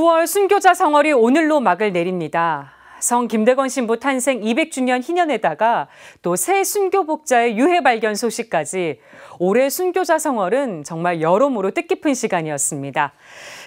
9월 순교자 성월이 오늘로 막을 내립니다. 성 김대건 신부 탄생 200주년 희년에다가 또 새 순교복자의 유해 발견 소식까지 올해 순교자 성월은 정말 여러모로 뜻깊은 시간이었습니다.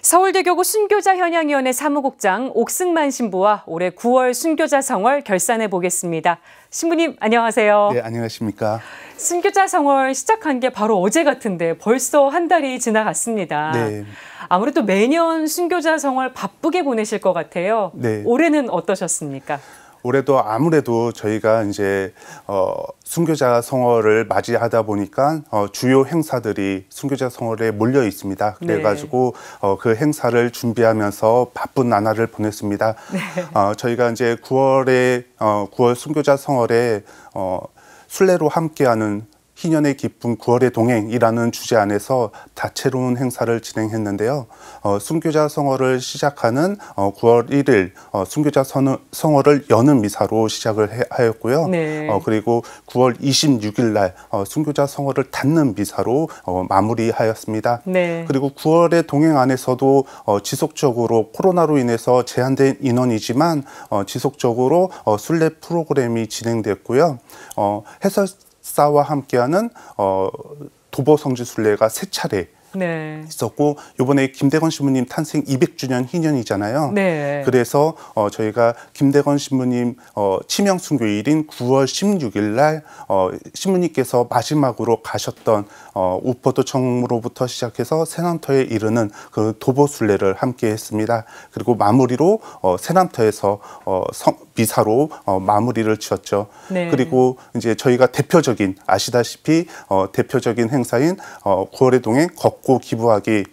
서울대교구 순교자 현양위원회 사무국장 옥승만 신부와 올해 9월 순교자 성월 결산해 보겠습니다. 신부님 안녕하세요. 네 안녕하십니까. 순교자 성월 시작한 게 바로 어제 같은데 벌써 한 달이 지나갔습니다. 네. 아무래도 매년 순교자 성월 바쁘게 보내실 것 같아요. 네. 올해는 어떠셨습니까? 올해도 아무래도 저희가 이제 어, 순교자 성어를 맞이하다 보니까 어, 주요 행사들이 순교자 성어에 몰려 있습니다. 네. 그래가지고 네. 어, 그 행사를 준비하면서 바쁜 나날을 보냈습니다. 네. 어, 저희가 이제 9월에 어, 9월 순교자 성어에 어, 순례로 함께하는 희년의 기쁨 9월의 동행이라는 주제 안에서 다채로운 행사를 진행했는데요. 어, 순교자 성어를 시작하는 어, 9월 1일 어, 순교자 선, 성어를 여는 미사로 시작을 해, 하였고요. 네. 어, 그리고 9월 26일 날 어, 순교자 성어를 닫는 미사로 어, 마무리하였습니다. 네. 그리고 9월의 동행 안에서도 어, 지속적으로 코로나로 인해서 제한된 인원이지만 어, 지속적으로 어, 순례 프로그램이 진행됐고요. 어, 해설 사와 함께하는 어, 도보 성지 순례가 세 차례 네. 있었고 요번에 김대건 신부님 탄생 200주년 희년이잖아요. 네. 그래서 어, 저희가 김대건 신부님 어, 치명 순교일인 9월 16일 날 어, 신부님께서 마지막으로 가셨던 어, 우포도청으로부터 시작해서 세남터에 이르는 그 도보 순례를 함께 했습니다. 그리고 마무리로 어, 세남터에서 어, 성, 미사로 어, 마무리를 지었죠. 네. 그리고 이제 저희가 대표적인 아시다시피 어, 대표적인 행사인 어, 9월의 동행 걷고 기부하기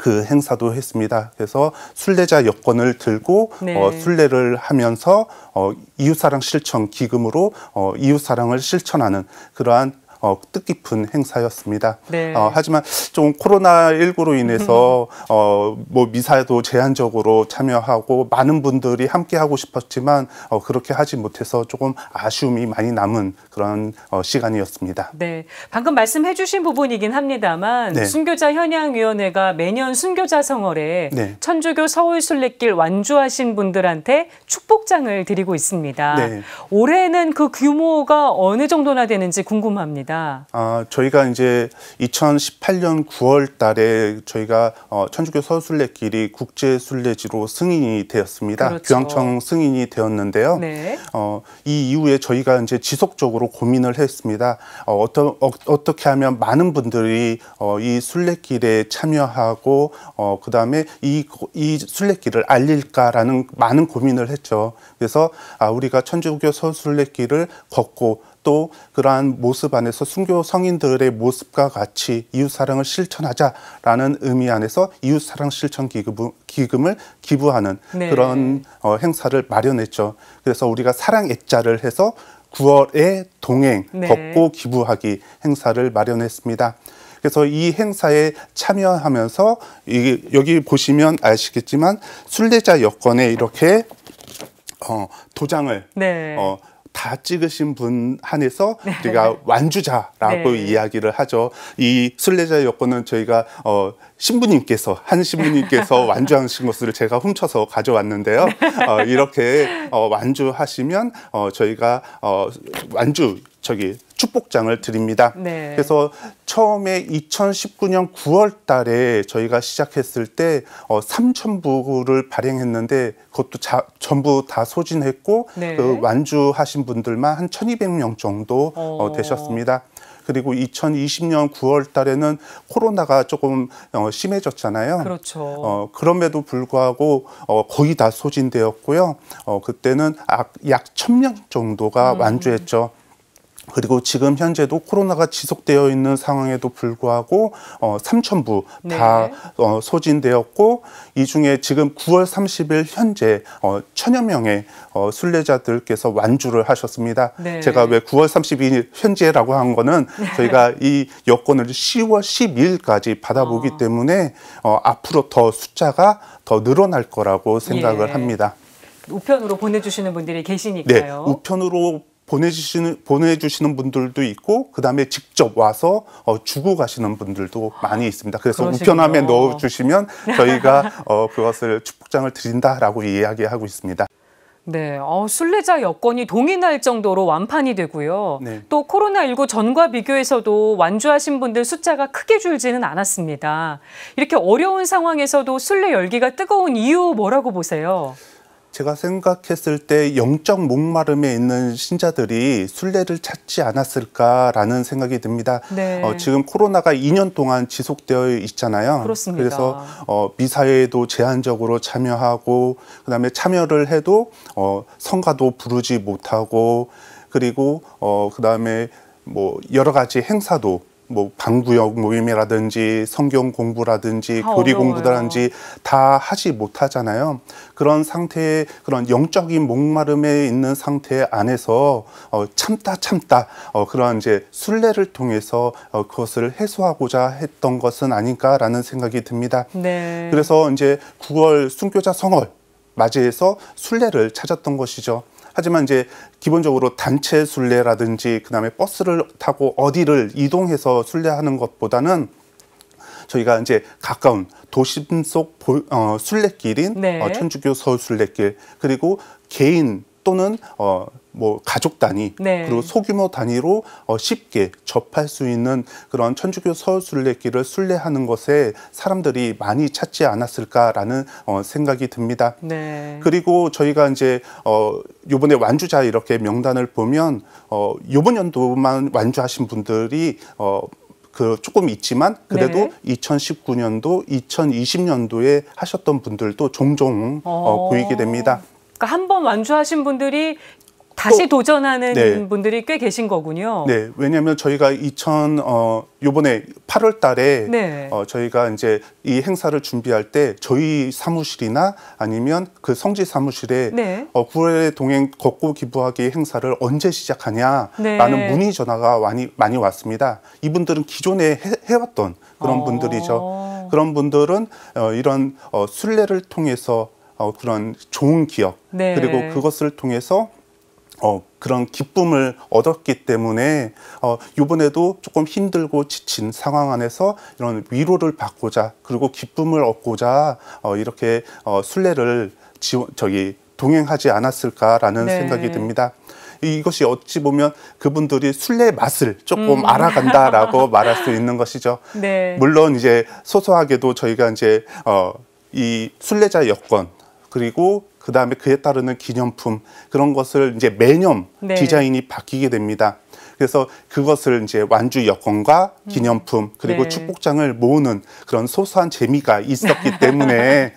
그 행사도 했습니다. 그래서 순례자 여권을 들고 네. 어, 순례를 하면서 어, 이웃사랑 실천 기금으로 어, 이웃사랑을 실천하는 그러한 어, 뜻깊은 행사였습니다. 네. 어, 하지만 좀 코로나19로 인해서 음. 어, 뭐 미사도 제한적으로 참여하고 많은 분들이 함께 하고 싶었지만 어, 그렇게 하지 못해서 조금 아쉬움이 많이 남은 그런 어, 시간이었습니다. 네, 방금 말씀해주신 부분이긴 합니다만 네. 순교자 현양위원회가 매년 순교자 성월에 네. 천주교 서울순례길 완주하신 분들한테 축복장을 드리고 있습니다. 네. 올해는 그 규모가 어느 정도나 되는지 궁금합니다. 있습니다. 아, 저희가 이제 2018년 9월 달에 저희가 어, 천주교 서술래길이 국제순례지로 승인이 되었습니다. 그렇죠. 교황청 승인이 되었는데요. 네. 어, 이 이후에 저희가 이제 지속적으로 고민을 했습니다. 어, 어떤 어, 어떻게 하면 많은 분들이 어, 이 순례길에 참여하고 어, 그다음에 이, 이 순례길을 알릴까라는 많은 고민을 했죠. 그래서 아, 우리가 천주교 서술래길을 걷고 또 그러한 모습 안에서 순교 성인들의 모습과 같이 이웃사랑을 실천하자라는 의미 안에서 이웃사랑 실천 기금, 을 기부하는 네. 그런 어, 행사를 마련했죠. 그래서 우리가 사랑 액자를 해서 9월에 동행, 네. 걷고 기부하기 행사를 마련했습니다. 그래서 이 행사에 참여하면서 이, 여기 보시면 아시겠지만 순례자 여권에 이렇게 어, 도장을 네. 어, 다 찍으신 분 한해서 네. 우리가 네. 완주자라고 네. 이야기를 하죠. 이 순례자 의 여권은 저희가 어, 신부님께서 한 신부님께서 완주하신 것을 제가 훔쳐서 가져왔는데요. 어, 이렇게 어, 완주하시면 어, 저희가 어, 완주 저기 축복장을 드립니다. 네. 그래서 처음에 2019년 9월 달에 저희가 시작했을 때 어, 3,000부를 발행했는데 그것도 자, 전부 다 소진했고 네. 그 완주하신 분들만 한 1,200명 정도 어, 어, 되셨습니다. 그리고 2020년 9월 달에는 코로나가 조금 어, 심해졌잖아요. 그렇죠. 어, 그럼에도 불구하고 어, 거의 다 소진되었고요. 어, 그때는 약, 약 1000명 정도가 음. 완주했죠. 그리고 지금 현재도 코로나가 지속되어 있는 상황에도 불구하고 어, 3천부 다 어, 소진되었고 이 중에 지금 9월 30일 현재 어, 천여 명의 어, 순례자들께서 완주를 하셨습니다. 네. 제가 왜 9월 30일 현재라고 한 거는 네. 저희가 이 여권을 10월 12일까지 받아보기 어. 때문에 어, 앞으로 더 숫자가 더 늘어날 거라고 생각을 예. 합니다. 우편으로 보내주시는 분들이 네. 계시니까요. 네, 우편으로 보내주시는, 보내주시는 분들도 있고, 그 다음에 직접 와서 어, 주고 가시는 분들도 많이 있습니다. 그래서 그러시군요. 우편함에 넣어주시면 저희가 어, 그것을 축복장을 드린다라고 이야기하고 있습니다. 네, 어, 순례자 여권이 동일할 정도로 완판이 되고요. 네. 또 코로나19 전과 비교해서도 완주하신 분들 숫자가 크게 줄지는 않았습니다. 이렇게 어려운 상황에서도 순례 열기가 뜨거운 이유 뭐라고 보세요? 제가 생각했을 때 영적 목마름에 있는 신자들이 순례를 찾지 않았을까라는 생각이 듭니다. 네. 어, 지금 코로나가 2년 동안 지속되어 있잖아요. 그렇습니다. 그래서 어, 미사회에도 제한적으로 참여하고 그다음에 참여를 해도 어, 성가도 부르지 못하고 그리고 어, 그다음에 뭐 여러 가지 행사도 뭐 방구역 모임이라든지 성경 공부라든지 교리 어려워요. 공부라든지 다 하지 못하잖아요. 그런 상태에 그런 영적인 목마름에 있는 상태 안에서 어, 참다 참다 어, 그런 이제 순례를 통해서 어, 그것을 해소하고자 했던 것은 아닌가라는 생각이 듭니다. 네. 그래서 이제 9월 순교자 성월 맞이해서 순례를 찾았던 것이죠. 하지만 이제 기본적으로 단체 순례라든지 그다음에 버스를 타고 어디를 이동해서 순례하는 것보다는 저희가 이제 가까운 도심 속 보, 어, 순례길인 네. 어, 천주교 서울 순례길 그리고 개인 또는 어, 뭐 가족 단위 네. 그리고 소규모 단위로 어 쉽게 접할 수 있는 그런 천주교 서울 순례길을 순례하는 것에 사람들이 많이 찾지 않았을까라는 어 생각이 듭니다. 네. 그리고 저희가 이제 어 요번에 완주자 이렇게 명단을 보면 어 요번 연도만 완주하신 분들이 어그 조금 있지만 그래도 네. 2019년도, 2020년도에 하셨던 분들도 종종 어, 어. 보이게 됩니다. 그러니까 한번 완주하신 분들이 다시 또, 도전하는 네. 분들이 꽤 계신 거군요. 네, 왜냐하면 저희가 2000 어, 요번에 8월 달에 네. 어, 저희가 이제 이 행사를 준비할 때 저희 사무실이나 아니면 그 성지 사무실에 네. 어, 9월에 동행 걷고 기부하기 행사를 언제 시작하냐라는 네. 문의 전화가 많이 많이 왔습니다. 이분들은 기존에 해, 왔던 그런 어. 분들이죠. 그런 분들은 어, 이런 어, 순례를 통해서 어, 그런 좋은 기억 네. 그리고 그것을 통해서 어, 그런 기쁨을 얻었기 때문에 어, 이번에도 조금 힘들고 지친 상황 안에서 이런 위로를 받고자 그리고 기쁨을 얻고자 어, 이렇게 어, 순례를 지원, 저기 동행하지 않았을까라는 네. 생각이 듭니다. 이것이 어찌 보면 그분들이 순례 맛을 조금 음. 알아간다라고 말할 수 있는 것이죠. 네. 물론 이제 소소하게도 저희가 이제 어, 이 순례자 여권 그리고 그 다음에 그에 따르는 기념품 그런 것을 이제 매년 네. 디자인이 바뀌게 됩니다. 그래서 그것을 이제 완주 여권과 음. 기념품 그리고 네. 축복장을 모으는 그런 소소한 재미가 있었기 때문에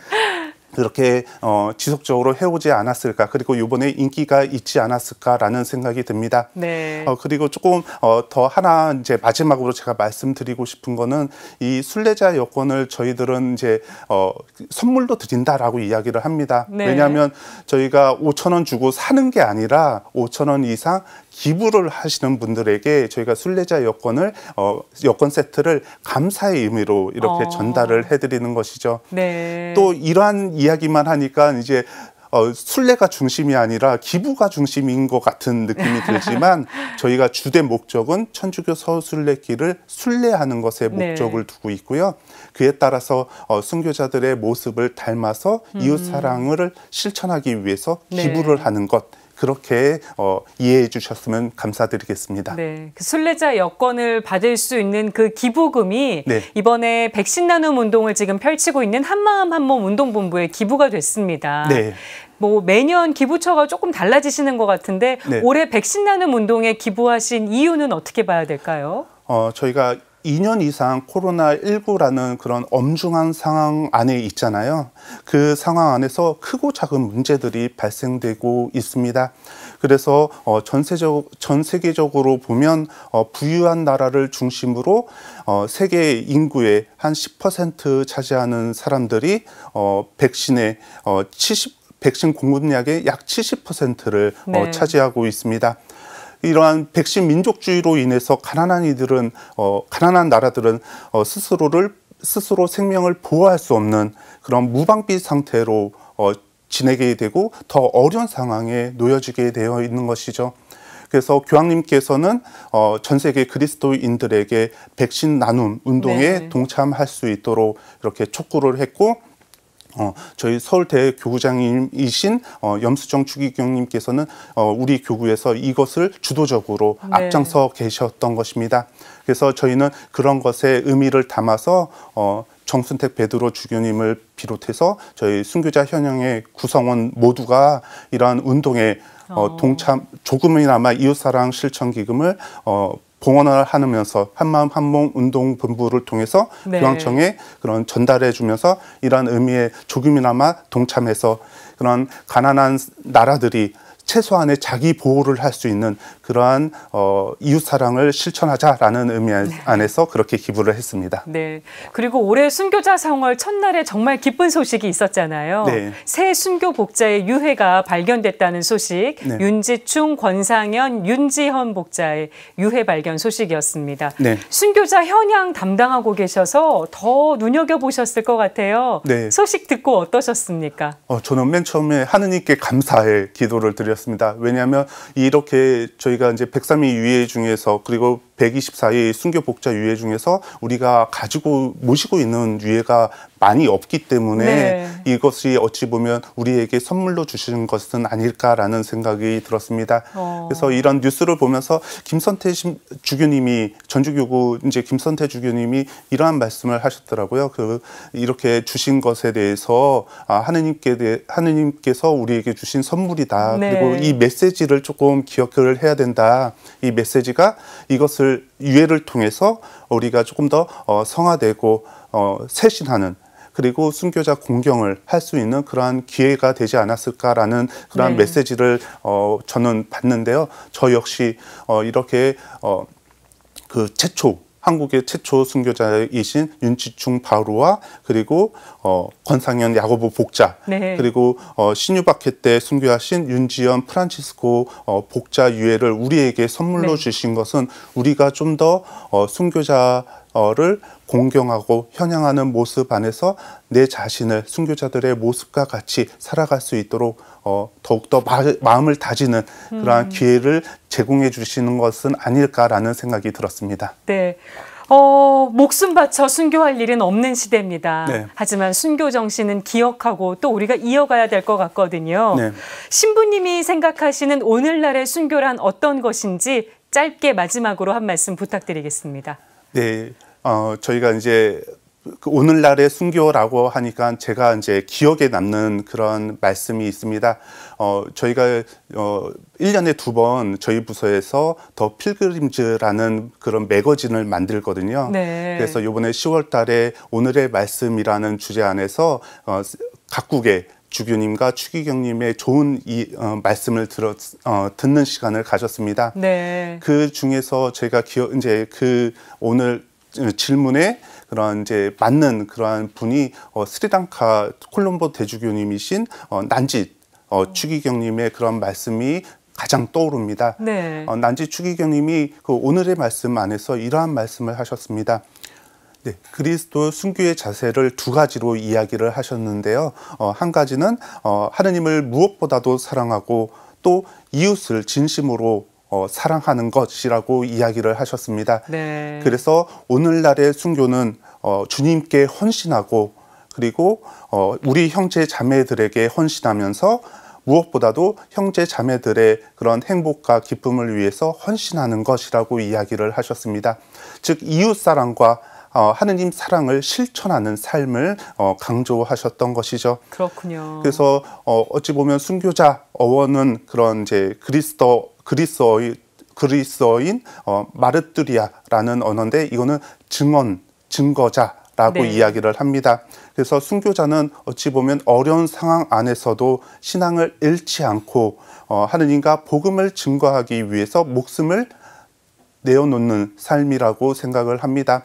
그렇게 어, 지속적으로 해오지 않았을까 그리고 이번에 인기가 있지 않았을까라는 생각이 듭니다. 네. 어, 그리고 조금 어, 더 하나 이제 마지막으로 제가 말씀드리고 싶은 거는 이 순례자 여권을 저희들은 이제 어, 선물로 드린다라고 이야기를 합니다. 네. 왜냐하면 저희가 5천 원 주고 사는 게 아니라 5천 원 이상 기부를 하시는 분들에게 저희가 순례자 여권을 어, 여권 세트를 감사의 의미로 이렇게 어. 전달을 해드리는 것이죠. 네. 또 이러한 이야기만 하니까 이제 어, 순례가 중심이 아니라 기부가 중심인 것 같은 느낌이 들지만 저희가 주된 목적은 천주교 서술례길을 순례하는 것에 네. 목적을 네. 두고 있고요. 그에 따라서 어, 순교자들의 모습을 닮아서 음. 이웃 사랑을 실천하기 위해서 기부를 네. 하는 것 그렇게 어, 이해해 주셨으면 감사드리겠습니다. 네, 그 순례자 여권을 받을 수 있는 그 기부금이 네. 이번에 백신 나눔 운동을 지금 펼치고 있는 한마음 한몸 운동본부에 기부가 됐습니다. 네. 뭐 매년 기부처가 조금 달라지시는 것 같은데 네. 올해 백신 나눔 운동에 기부하신 이유는 어떻게 봐야 될까요? 어, 저희가 2년 이상 코로나19라는 그런 엄중한 상황 안에 있잖아요. 그 상황 안에서 크고 작은 문제들이 발생되고 있습니다. 그래서 어, 전세적, 전 세계적으로 보면 어, 부유한 나라를 중심으로 어, 세계 인구의 한 10% 차지하는 사람들이 어, 백신의 어, 70 백신 공급량의 약 70%를 어, 네. 어, 차지하고 있습니다. 이러한 백신 민족주의로 인해서 가난한 이들은 어, 가난한 나라들은 어, 스스로를 스스로 생명을 보호할 수 없는 그런 무방비 상태로 어, 지내게 되고 더 어려운 상황에 놓여지게 되어 있는 것이죠. 그래서 교황님께서는 어, 전 세계 그리스도인들에게 백신 나눔 운동에 네. 동참할 수 있도록 이렇게 촉구를 했고 어, 저희 서울대 교구장이신 님 어, 염수정 추기경님께서는 어, 우리 교구에서 이것을 주도적으로 네. 앞장서 계셨던 것입니다. 그래서 저희는 그런 것의 의미를 담아서 어, 정순택 베드로 주교님을 비롯해서 저희 순교자 현영의 구성원 모두가 이러한 운동에 어, 어. 동참 조금이나마 이웃사랑 실천 기금을 어, 공헌을 하면서 한마음 한 몸 운동 본부를 통해서 네. 중앙청에 그런 전달해 주면서 이러한 의미에 조금이나마 동참해서 그런 가난한 나라들이 최소한의 자기 보호를 할 수 있는 그러한 어, 이웃 사랑을 실천하자라는 의미 네. 안에서 네. 그렇게 기부를 했습니다. 네. 그리고 올해 순교자 상월 첫날에 정말 기쁜 소식이 있었잖아요. 네. 새 순교 복자의 유해가 발견됐다는 소식, 네. 윤지충, 권상현, 윤지현 복자의 유해 발견 소식이었습니다. 네. 순교자 현양 담당하고 계셔서 더 눈여겨 보셨을 것 같아요. 네. 소식 듣고 어떠셨습니까? 어, 저는 맨 처음에 하느님께 감사의 기도를 드렸. 어렵습니다. 왜냐하면 이렇게 저희가 이제 103위 유예 중에서 그리고 124의 순교 복자 유해 중에서 우리가 가지고 모시고 있는 유해가 많이 없기 때문에 네. 이것이 어찌 보면 우리에게 선물로 주시는 것은 아닐까라는 생각이 들었습니다. 어. 그래서 이런 뉴스를 보면서 김선태 주교님이 전주교구 이제 김선태 주교님이 이러한 말씀을 하셨더라고요. 그 이렇게 주신 것에 대해서 아, 하느님께 대, 하느님께서 우리에게 주신 선물이다. 네. 그리고 이 메시지를 조금 기억을 해야 된다. 이 메시지가 이것을 그것을 유해를 통해서 우리가 조금 더 어, 성화되고 어, 쇄신하는 그리고 순교자 공경을 할 수 있는 그러한 기회가 되지 않았을까라는 그러한 네. 메시지를 어, 저는 봤는데요. 저 역시 어, 이렇게 어, 그 최초 한국의 최초 순교자이신 윤치충 바루와 그리고 어, 권상현 야고보 복자 네. 그리고 어, 신유박해 때 순교하신 윤지연 프란치스코 어, 복자 유해를 우리에게 선물로 네. 주신 것은 우리가 좀 더 어, 순교자를 공경하고 현양하는 모습 안에서 내 자신을 순교자들의 모습과 같이 살아갈 수 있도록 어, 더욱더 마, 음을 다지는 그러한 음. 기회를 제공해 주시는 것은 아닐까라는 생각이 들었습니다. 네. 어, 목숨 바쳐 순교할 일은 없는 시대입니다. 네. 하지만 순교 정신은 기억하고 또 우리가 이어가야 될 것 같거든요. 네. 신부님이 생각하시는 오늘날의 순교란 어떤 것인지 짧게 마지막으로 한 말씀 부탁드리겠습니다. 네. 어, 저희가 이제 그 오늘날의 순교라고 하니까 제가 이제 기억에 남는 그런 말씀이 있습니다. 어, 저희가 어, 1년에 두 번 저희 부서에서 더 필그림즈라는 그런 매거진을 만들거든요. 네. 그래서 요번에 10월 달에 오늘의 말씀이라는 주제 안에서 어, 각국의 주교님과 추기경님의 좋은 이 어, 말씀을 들었 어, 듣는 시간을 가졌습니다. 네. 그 중에서 제가 기억 이제 그 오늘 질문에 그런 이제 맞는 그러한 분이 어, 스리랑카 콜롬보 대주교님이신 어, 난지 어, 추기경님의 그런 말씀이 가장 떠오릅니다. 네. 어, 난지 추기경님이 그 오늘의 말씀 안에서 이러한 말씀을 하셨습니다. 네, 그리스도 순교의 자세를 두 가지로 이야기를 하셨는데요. 어, 한 가지는 어, 하느님을 무엇보다도 사랑하고 또 이웃을 진심으로 어, 사랑하는 것이라고 이야기를 하셨습니다. 네. 그래서 오늘날의 순교는 어, 주님께 헌신하고 그리고 어, 우리 형제 자매들에게 헌신하면서 무엇보다도 형제 자매들의 그런 행복과 기쁨을 위해서 헌신하는 것이라고 이야기를 하셨습니다. 즉 이웃 사랑과 어, 하느님 사랑을 실천하는 삶을 어, 강조하셨던 것이죠. 그렇군요. 그래서 어, 어찌 보면 순교자 어원은 그런 이제 그리스도 그리스어의 그리스어인 어, 마르뚜리아라는 언어인데 이거는 증언, 증거자 라고 네. 이야기를 합니다. 그래서 순교자는 어찌 보면 어려운 상황 안에서도 신앙을 잃지 않고 어, 하느님과 복음을 증거하기 위해서 목숨을 내어놓는 삶이라고 생각을 합니다.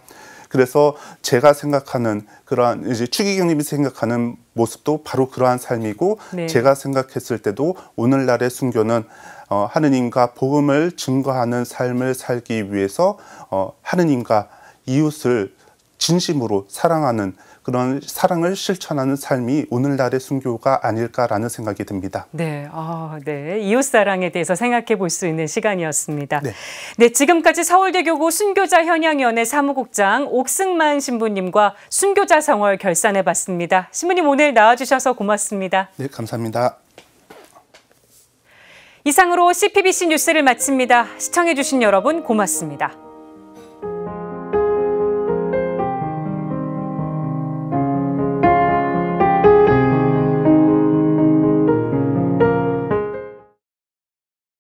그래서 제가 생각하는 그러한 이제 추기경님이 생각하는 모습도 바로 그러한 삶이고 네. 제가 생각했을 때도 오늘날의 순교는 어, 하느님과 복음을 증거하는 삶을 살기 위해서 어, 하느님과 이웃을 진심으로 사랑하는 그런 사랑을 실천하는 삶이 오늘날의 순교가 아닐까라는 생각이 듭니다. 네, 어, 네. 이웃 사랑에 대해서 생각해 볼 수 있는 시간이었습니다. 네. 네, 지금까지 서울대 교구 순교자 현양위원회 사무국장 옥승만 신부님과 순교자 성월 결산해 봤습니다. 신부님 오늘 나와주셔서 고맙습니다. 네, 감사합니다. 이상으로 CPBC 뉴스를 마칩니다. 시청해주신 여러분 고맙습니다.